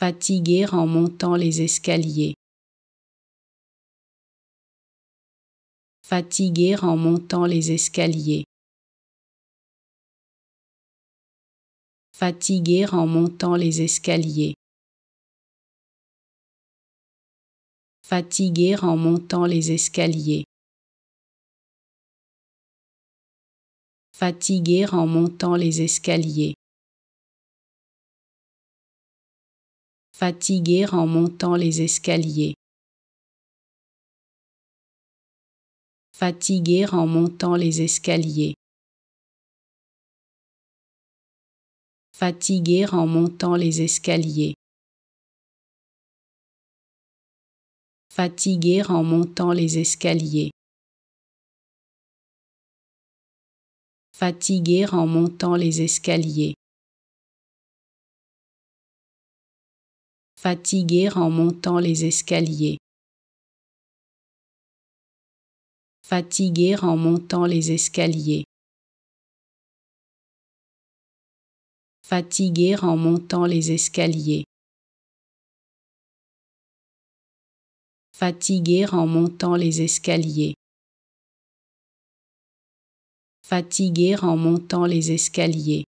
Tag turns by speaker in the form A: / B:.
A: fatiguer en montant les escaliers. Fatiguer en montant les escaliers. Fatiguer en montant les escaliers. Fatiguer en montant les escaliers. Fatiguer en montant les escaliers. fatiguer en montant les escaliers. Fatiguer en montant les escaliers. Fatiguer en montant les escaliers. Fatiguer en montant les escaliers. Fatiguer en montant les escaliers. fatigué en montant les escaliers. Fatigué en montant les escaliers. Fatigué en montant les escaliers. Fatigué en montant les escaliers. Fatigué en montant les escaliers.